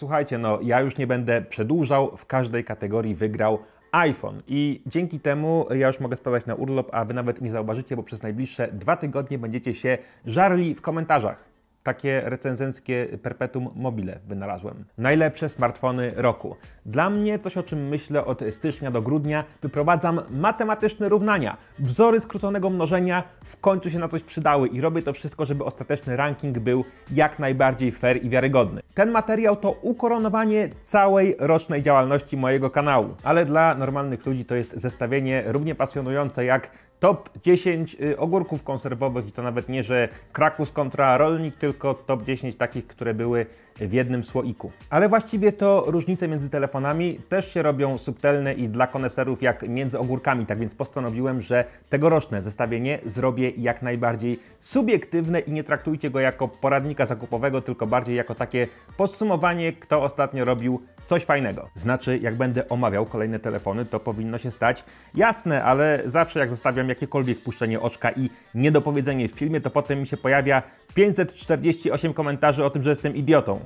Słuchajcie, no ja już nie będę przedłużał, w każdej kategorii wygrał iPhone. I dzięki temu ja już mogę spadać na urlop, a Wy nawet nie zauważycie, bo przez najbliższe dwa tygodnie będziecie się żarli w komentarzach. Takie recenzenckie perpetuum mobile wynalazłem. Najlepsze smartfony roku. Dla mnie coś, o czym myślę od stycznia do grudnia, wyprowadzam matematyczne równania, wzory skróconego mnożenia w końcu się na coś przydały i robię to wszystko, żeby ostateczny ranking był jak najbardziej fair i wiarygodny. Ten materiał to ukoronowanie całej rocznej działalności mojego kanału, ale dla normalnych ludzi to jest zestawienie równie pasjonujące jak Top 10 y, ogórków konserwowych i to nawet nie, że Krakus kontra rolnik, tylko top 10 takich, które były w jednym słoiku. Ale właściwie to różnice między telefonami też się robią subtelne i dla koneserów jak między ogórkami, tak więc postanowiłem, że tegoroczne zestawienie zrobię jak najbardziej subiektywne i nie traktujcie go jako poradnika zakupowego, tylko bardziej jako takie podsumowanie, kto ostatnio robił coś fajnego. Znaczy, jak będę omawiał kolejne telefony, to powinno się stać jasne, ale zawsze jak zostawiam jakiekolwiek puszczenie oczka i niedopowiedzenie w filmie, to potem mi się pojawia 548 komentarzy o tym, że jestem idiotą.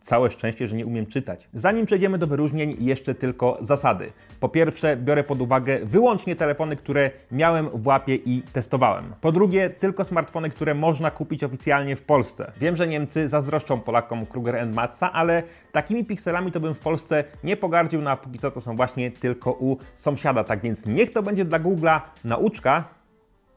Całe szczęście, że nie umiem czytać. Zanim przejdziemy do wyróżnień, jeszcze tylko zasady. Po pierwsze, biorę pod uwagę wyłącznie telefony, które miałem w łapie i testowałem. Po drugie, tylko smartfony, które można kupić oficjalnie w Polsce. Wiem, że Niemcy zazdroszczą Polakom Kruger Massa, ale takimi pikselami to bym w Polsce nie pogardził, na no póki co to są właśnie tylko u sąsiada. Tak więc niech to będzie dla Google nauczka,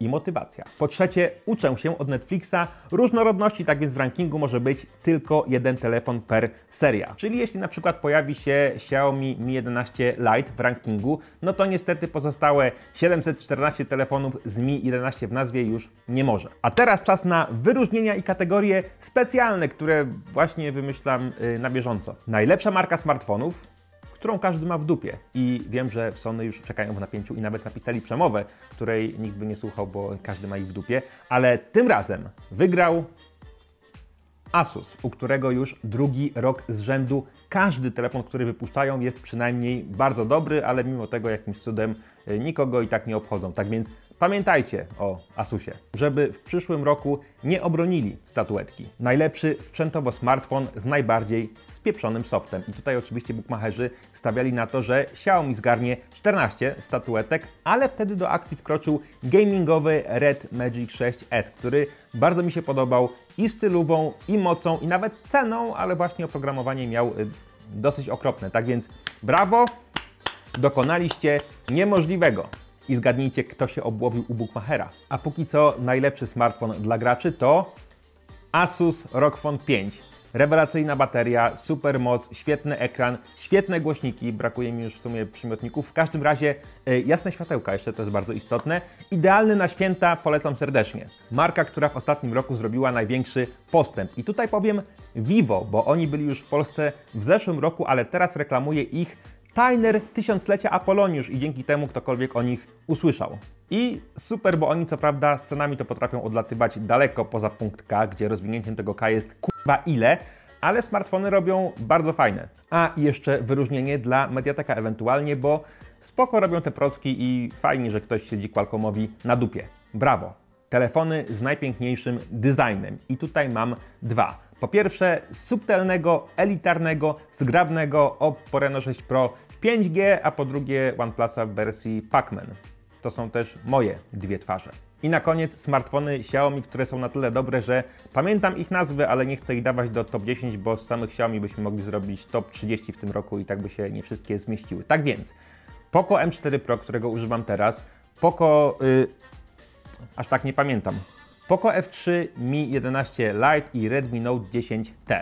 i motywacja. Po trzecie, uczę się od Netflixa różnorodności, tak więc w rankingu może być tylko jeden telefon per seria. Czyli jeśli na przykład pojawi się Xiaomi Mi 11 Lite w rankingu, no to niestety pozostałe 714 telefonów z Mi 11 w nazwie już nie może. A teraz czas na wyróżnienia i kategorie specjalne, które właśnie wymyślam y, na bieżąco. Najlepsza marka smartfonów, którą każdy ma w dupie. I wiem, że w Sony już czekają w napięciu i nawet napisali przemowę, której nikt by nie słuchał, bo każdy ma ich w dupie. Ale tym razem wygrał Asus, u którego już drugi rok z rzędu każdy telefon, który wypuszczają jest przynajmniej bardzo dobry, ale mimo tego jakimś cudem E, nikogo i tak nie obchodzą. Tak więc pamiętajcie o Asusie, żeby w przyszłym roku nie obronili statuetki. Najlepszy sprzętowo smartfon z najbardziej spieprzonym softem. I tutaj oczywiście bukmacherzy stawiali na to, że Xiaomi zgarnie 14 statuetek, ale wtedy do akcji wkroczył gamingowy Red Magic 6S, który bardzo mi się podobał i stylową, i mocą, i nawet ceną, ale właśnie oprogramowanie miał e, dosyć okropne. Tak więc brawo! dokonaliście niemożliwego. I zgadnijcie, kto się obłowił u Bookmachera. A póki co najlepszy smartfon dla graczy to Asus ROG Phone 5. Rewelacyjna bateria, super moc, świetny ekran, świetne głośniki, brakuje mi już w sumie przymiotników. W każdym razie y, jasne światełka, jeszcze to jest bardzo istotne. Idealny na święta, polecam serdecznie. Marka, która w ostatnim roku zrobiła największy postęp. I tutaj powiem Vivo, bo oni byli już w Polsce w zeszłym roku, ale teraz reklamuje ich Tajner tysiąclecia Apoloniusz i dzięki temu ktokolwiek o nich usłyszał. I super, bo oni co prawda scenami to potrafią odlatywać daleko poza punkt K, gdzie rozwinięciem tego K jest kurwa ile, ale smartfony robią bardzo fajne. A jeszcze wyróżnienie dla Mediateka ewentualnie, bo spoko robią te proski i fajnie, że ktoś siedzi Qualcommowi na dupie. Brawo! Telefony z najpiękniejszym designem. I tutaj mam dwa. Po pierwsze subtelnego, elitarnego, zgrabnego Oppo 6 Pro 5G, a po drugie OnePlusa w wersji Pacman. To są też moje dwie twarze. I na koniec smartfony Xiaomi, które są na tyle dobre, że pamiętam ich nazwy, ale nie chcę ich dawać do top 10, bo z samych Xiaomi byśmy mogli zrobić top 30 w tym roku i tak by się nie wszystkie zmieściły. Tak więc Poco M4 Pro, którego używam teraz, Poco... Yy, aż tak nie pamiętam. Poco F3, Mi 11 Lite i Redmi Note 10T.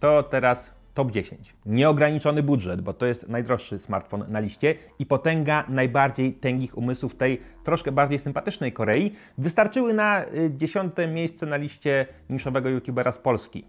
To teraz top 10. Nieograniczony budżet, bo to jest najdroższy smartfon na liście i potęga najbardziej tęgich umysłów tej troszkę bardziej sympatycznej Korei wystarczyły na y, dziesiąte miejsce na liście niszowego youtubera z Polski.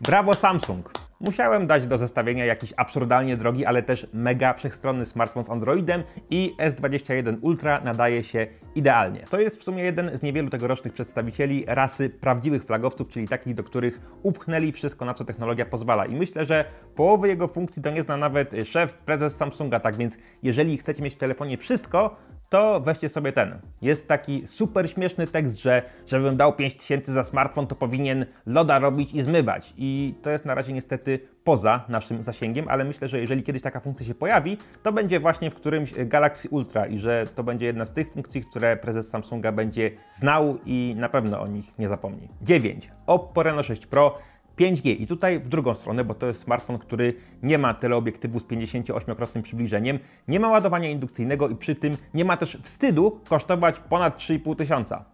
Brawo Samsung! musiałem dać do zestawienia jakiś absurdalnie drogi, ale też mega wszechstronny smartfon z Androidem i S21 Ultra nadaje się idealnie. To jest w sumie jeden z niewielu tegorocznych przedstawicieli rasy prawdziwych flagowców, czyli takich, do których upchnęli wszystko, na co technologia pozwala. I myślę, że połowy jego funkcji to nie zna nawet szef, prezes Samsunga, tak więc jeżeli chcecie mieć w telefonie wszystko, to weźcie sobie ten. Jest taki super śmieszny tekst, że żebym dał 5000 za smartfon, to powinien loda robić i zmywać. I to jest na razie niestety poza naszym zasięgiem, ale myślę, że jeżeli kiedyś taka funkcja się pojawi, to będzie właśnie w którymś e, Galaxy Ultra i że to będzie jedna z tych funkcji, które prezes Samsunga będzie znał i na pewno o nich nie zapomni. 9. Oppo Reno 6 Pro 5G. I tutaj w drugą stronę, bo to jest smartfon, który nie ma teleobiektywu z 58-krotnym przybliżeniem, nie ma ładowania indukcyjnego i przy tym nie ma też wstydu kosztować ponad 3,5 tysiąca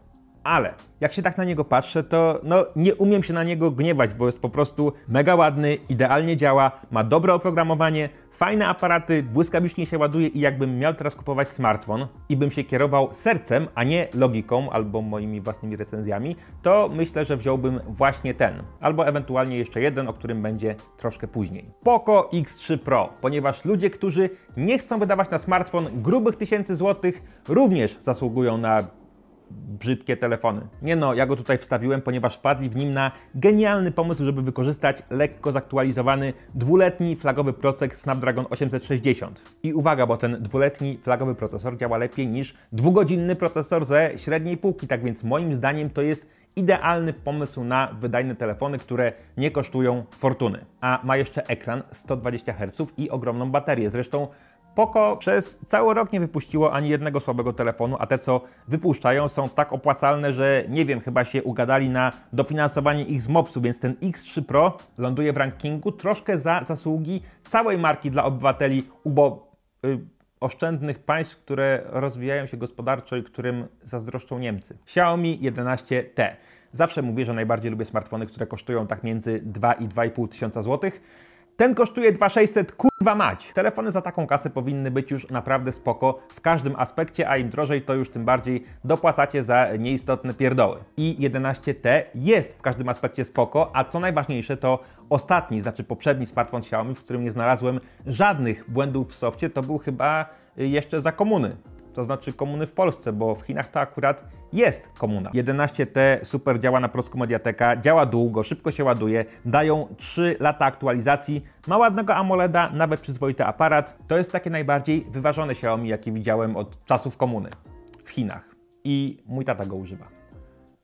ale jak się tak na niego patrzę, to no, nie umiem się na niego gniewać, bo jest po prostu mega ładny, idealnie działa, ma dobre oprogramowanie, fajne aparaty, błyskawicznie się ładuje i jakbym miał teraz kupować smartfon i bym się kierował sercem, a nie logiką albo moimi własnymi recenzjami, to myślę, że wziąłbym właśnie ten, albo ewentualnie jeszcze jeden, o którym będzie troszkę później. Poco X3 Pro, ponieważ ludzie, którzy nie chcą wydawać na smartfon grubych tysięcy złotych, również zasługują na brzydkie telefony. Nie no, ja go tutaj wstawiłem, ponieważ wpadli w nim na genialny pomysł, żeby wykorzystać lekko zaktualizowany dwuletni flagowy procek Snapdragon 860. I uwaga, bo ten dwuletni flagowy procesor działa lepiej niż dwugodzinny procesor ze średniej półki, tak więc moim zdaniem to jest idealny pomysł na wydajne telefony, które nie kosztują fortuny. A ma jeszcze ekran 120 Hz i ogromną baterię. Zresztą Poco przez cały rok nie wypuściło ani jednego słabego telefonu, a te co wypuszczają są tak opłacalne, że nie wiem, chyba się ugadali na dofinansowanie ich z MOPS-u, więc ten X3 Pro ląduje w rankingu troszkę za zasługi całej marki dla obywateli ubo... Y oszczędnych państw, które rozwijają się gospodarczo i którym zazdroszczą Niemcy. Xiaomi 11T. Zawsze mówię, że najbardziej lubię smartfony, które kosztują tak między 2 i 2,5 tysiąca złotych. Ten kosztuje 2600, kurwa mać. Telefony za taką kasę powinny być już naprawdę spoko w każdym aspekcie, a im drożej to już tym bardziej dopłacacie za nieistotne pierdoły. I 11T jest w każdym aspekcie spoko, a co najważniejsze to ostatni, znaczy poprzedni smartfon Xiaomi, w którym nie znalazłem żadnych błędów w softie, to był chyba jeszcze za komuny to znaczy komuny w Polsce, bo w Chinach to akurat jest komuna. 11T super działa na prosku Mediateka, działa długo, szybko się ładuje, dają 3 lata aktualizacji, ma ładnego AMOLEDa, nawet przyzwoity aparat. To jest takie najbardziej wyważone Xiaomi, jakie widziałem od czasów komuny w Chinach. I mój tata go używa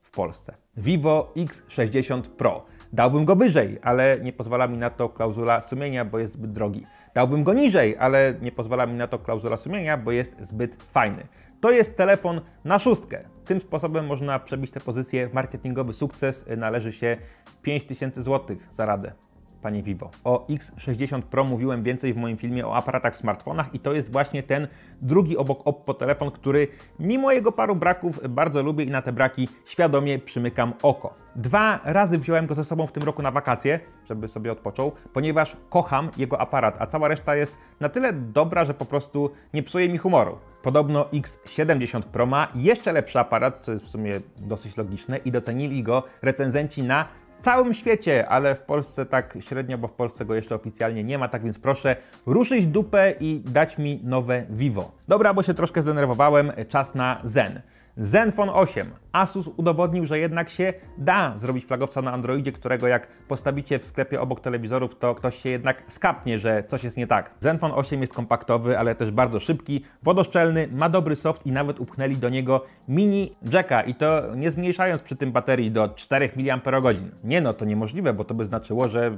w Polsce. Vivo X60 Pro. Dałbym go wyżej, ale nie pozwala mi na to klauzula sumienia, bo jest zbyt drogi. Dałbym go niżej, ale nie pozwala mi na to klauzula sumienia, bo jest zbyt fajny. To jest telefon na szóstkę. Tym sposobem można przebić tę pozycję w marketingowy sukces. Y, należy się 5000 zł za radę panie Vivo. O X60 Pro mówiłem więcej w moim filmie o aparatach w smartfonach i to jest właśnie ten drugi obok Oppo telefon, który mimo jego paru braków bardzo lubię i na te braki świadomie przymykam oko. Dwa razy wziąłem go ze sobą w tym roku na wakacje, żeby sobie odpoczął, ponieważ kocham jego aparat, a cała reszta jest na tyle dobra, że po prostu nie psuje mi humoru. Podobno X70 Pro ma jeszcze lepszy aparat, co jest w sumie dosyć logiczne i docenili go recenzenci na w całym świecie, ale w Polsce tak średnio, bo w Polsce go jeszcze oficjalnie nie ma, tak więc proszę ruszyć dupę i dać mi nowe Vivo. Dobra, bo się troszkę zdenerwowałem, czas na Zen. Zenfone 8. Asus udowodnił, że jednak się da zrobić flagowca na Androidzie, którego jak postawicie w sklepie obok telewizorów, to ktoś się jednak skapnie, że coś jest nie tak. Zenfone 8 jest kompaktowy, ale też bardzo szybki, wodoszczelny, ma dobry soft i nawet upchnęli do niego mini jacka i to nie zmniejszając przy tym baterii do 4 mAh. Nie no, to niemożliwe, bo to by znaczyło, że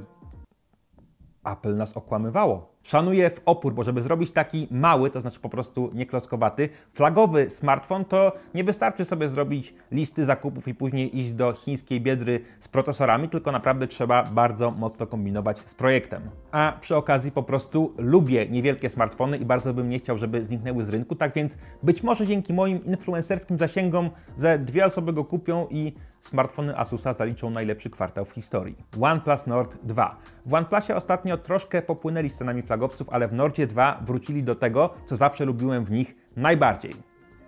Apple nas okłamywało szanuje w opór, bo żeby zrobić taki mały, to znaczy po prostu nieklockowaty, flagowy smartfon, to nie wystarczy sobie zrobić listy zakupów i później iść do chińskiej biedry z procesorami, tylko naprawdę trzeba bardzo mocno kombinować z projektem. A przy okazji po prostu lubię niewielkie smartfony i bardzo bym nie chciał, żeby zniknęły z rynku, tak więc być może dzięki moim influencerskim zasięgom ze dwie osoby go kupią i smartfony Asusa zaliczą najlepszy kwartał w historii. OnePlus Nord 2. W OnePlusie ostatnio troszkę popłynęli z cenami flagowymi, flagowców, ale w Nordzie 2 wrócili do tego, co zawsze lubiłem w nich najbardziej.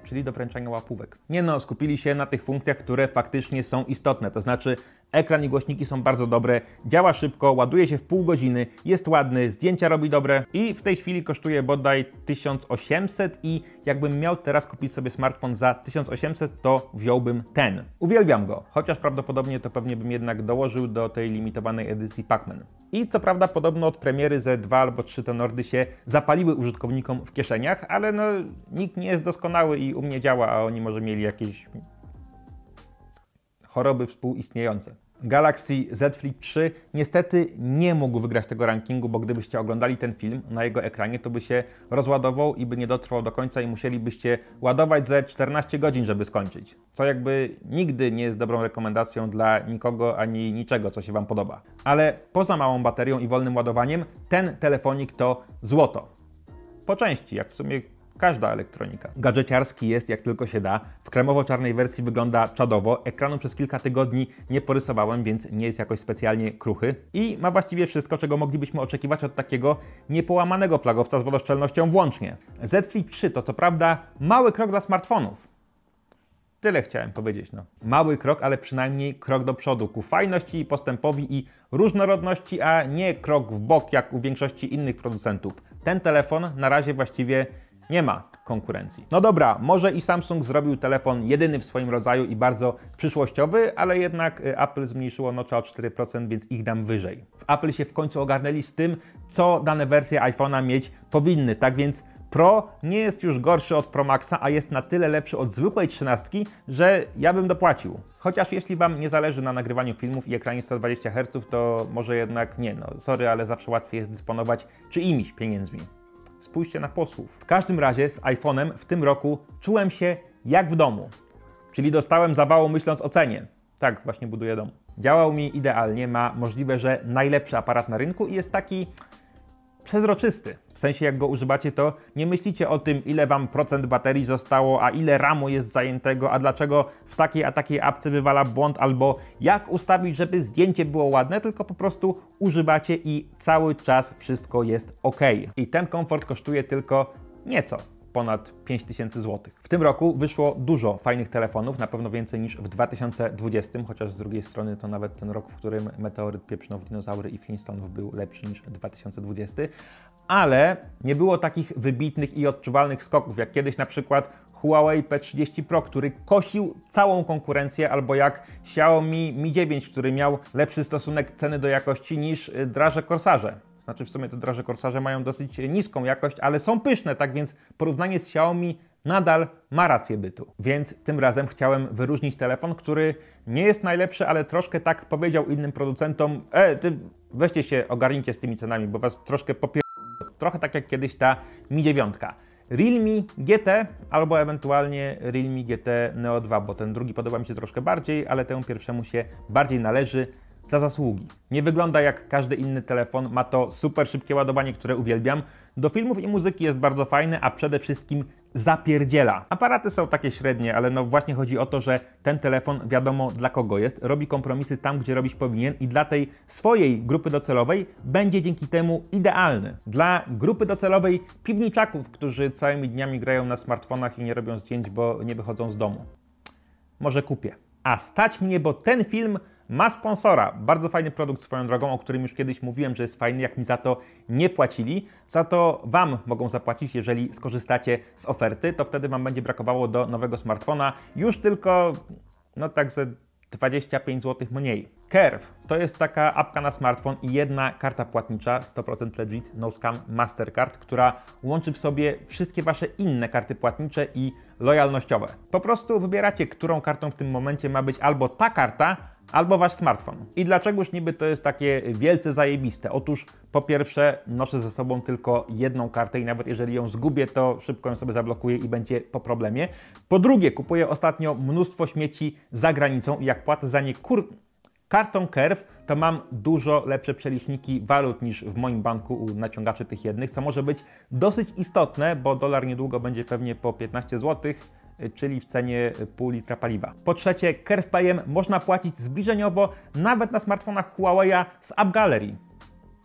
Czyli do wręczania łapówek. Nie no, skupili się na tych funkcjach, które faktycznie są istotne, to znaczy Ekran i głośniki są bardzo dobre, działa szybko, ładuje się w pół godziny, jest ładny, zdjęcia robi dobre i w tej chwili kosztuje bodaj 1800 i jakbym miał teraz kupić sobie smartfon za 1800, to wziąłbym ten. Uwielbiam go, chociaż prawdopodobnie to pewnie bym jednak dołożył do tej limitowanej edycji Pacman. I co prawda podobno od premiery ze 2 albo 3 te nordy się zapaliły użytkownikom w kieszeniach, ale no nikt nie jest doskonały i u mnie działa, a oni może mieli jakieś choroby współistniejące. Galaxy Z Flip 3 niestety nie mógł wygrać tego rankingu, bo gdybyście oglądali ten film na jego ekranie, to by się rozładował i by nie dotrwał do końca i musielibyście ładować ze 14 godzin, żeby skończyć. Co jakby nigdy nie jest dobrą rekomendacją dla nikogo ani niczego, co się Wam podoba. Ale poza małą baterią i wolnym ładowaniem, ten telefonik to złoto. Po części, jak w sumie każda elektronika. Gadżeciarski jest jak tylko się da. W kremowo-czarnej wersji wygląda czadowo. Ekranu przez kilka tygodni nie porysowałem, więc nie jest jakoś specjalnie kruchy. I ma właściwie wszystko, czego moglibyśmy oczekiwać od takiego niepołamanego flagowca z wodoszczelnością włącznie. Z Flip 3 to co prawda mały krok dla smartfonów. Tyle chciałem powiedzieć. No. Mały krok, ale przynajmniej krok do przodu ku fajności, postępowi i różnorodności, a nie krok w bok jak u większości innych producentów. Ten telefon na razie właściwie nie ma konkurencji. No dobra, może i Samsung zrobił telefon jedyny w swoim rodzaju i bardzo przyszłościowy, ale jednak y, Apple zmniejszyło nocza o 4%, więc ich dam wyżej. W Apple się w końcu ogarnęli z tym, co dane wersje iPhone'a mieć powinny, tak więc Pro nie jest już gorszy od Pro Maxa, a jest na tyle lepszy od zwykłej 13, że ja bym dopłacił. Chociaż jeśli Wam nie zależy na nagrywaniu filmów i ekranie 120 Hz, to może jednak nie, no sorry, ale zawsze łatwiej jest dysponować czyimiś pieniędzmi. Spójrzcie na posłów. W każdym razie z iPhone'em w tym roku czułem się jak w domu. Czyli dostałem zawału myśląc o cenie. Tak, właśnie buduję dom. Działał mi idealnie, ma możliwe, że najlepszy aparat na rynku i jest taki przezroczysty. W sensie jak go używacie, to nie myślicie o tym, ile wam procent baterii zostało, a ile ramu jest zajętego, a dlaczego w takiej a takiej apce wywala błąd, albo jak ustawić, żeby zdjęcie było ładne, tylko po prostu używacie i cały czas wszystko jest ok. I ten komfort kosztuje tylko nieco ponad 5000 zł. W tym roku wyszło dużo fajnych telefonów, na pewno więcej niż w 2020, chociaż z drugiej strony to nawet ten rok, w którym meteoryt pieprznął dinozaury i Flintstonów był lepszy niż 2020, ale nie było takich wybitnych i odczuwalnych skoków, jak kiedyś na przykład Huawei P30 Pro, który kosił całą konkurencję, albo jak Xiaomi Mi 9, który miał lepszy stosunek ceny do jakości niż y, draże korsarze. Znaczy w sumie te droże korsarze mają dosyć niską jakość, ale są pyszne, tak więc porównanie z Xiaomi nadal ma rację bytu. Więc tym razem chciałem wyróżnić telefon, który nie jest najlepszy, ale troszkę tak powiedział innym producentom: E, ty weźcie się, ogarnijcie z tymi cenami, bo was troszkę popier... Trochę tak jak kiedyś ta Mi 9. Realme GT albo ewentualnie Realme GT Neo 2, bo ten drugi podoba mi się troszkę bardziej, ale temu pierwszemu się bardziej należy za zasługi. Nie wygląda jak każdy inny telefon, ma to super szybkie ładowanie, które uwielbiam. Do filmów i muzyki jest bardzo fajny, a przede wszystkim zapierdziela. Aparaty są takie średnie, ale no właśnie chodzi o to, że ten telefon wiadomo dla kogo jest, robi kompromisy tam, gdzie robić powinien i dla tej swojej grupy docelowej będzie dzięki temu idealny. Dla grupy docelowej piwniczaków, którzy całymi dniami grają na smartfonach i nie robią zdjęć, bo nie wychodzą z domu. Może kupię. A stać mnie, bo ten film ma sponsora. Bardzo fajny produkt swoją drogą, o którym już kiedyś mówiłem, że jest fajny, jak mi za to nie płacili. Za to Wam mogą zapłacić, jeżeli skorzystacie z oferty, to wtedy Wam będzie brakowało do nowego smartfona już tylko, no tak 25 zł mniej. Curve to jest taka apka na smartfon i jedna karta płatnicza 100% legit, no scam Mastercard, która łączy w sobie wszystkie Wasze inne karty płatnicze i lojalnościowe. Po prostu wybieracie, którą kartą w tym momencie ma być albo ta karta, albo wasz smartfon. I dlaczegoż niby to jest takie wielce zajebiste? Otóż po pierwsze noszę ze sobą tylko jedną kartę i nawet jeżeli ją zgubię, to szybko ją sobie zablokuję i będzie po problemie. Po drugie kupuję ostatnio mnóstwo śmieci za granicą i jak płacę za nie kur... Kartą Curve to mam dużo lepsze przeliczniki walut niż w moim banku u naciągaczy tych jednych, co może być dosyć istotne, bo dolar niedługo będzie pewnie po 15 złotych, czyli w cenie pół litra paliwa. Po trzecie, CurvePayem można płacić zbliżeniowo nawet na smartfonach Huawei z App Gallery,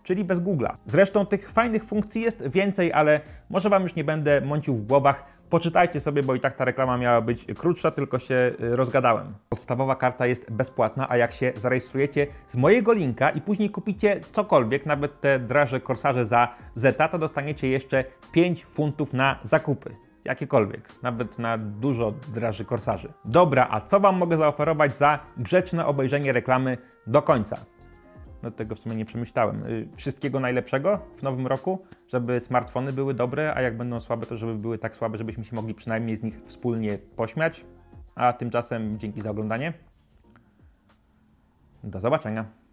czyli bez Google'a. Zresztą tych fajnych funkcji jest więcej, ale może Wam już nie będę mącił w głowach. Poczytajcie sobie, bo i tak ta reklama miała być krótsza, tylko się y, rozgadałem. Podstawowa karta jest bezpłatna, a jak się zarejestrujecie z mojego linka i później kupicie cokolwiek, nawet te draże korsarze za zeta, to dostaniecie jeszcze 5 funtów na zakupy. Jakiekolwiek, nawet na dużo draży korsarzy. Dobra, a co Wam mogę zaoferować za grzeczne obejrzenie reklamy do końca? No tego w sumie nie przemyślałem. Y, wszystkiego najlepszego w nowym roku, żeby smartfony były dobre, a jak będą słabe, to żeby były tak słabe, żebyśmy się mogli przynajmniej z nich wspólnie pośmiać. A tymczasem dzięki za oglądanie. Do zobaczenia.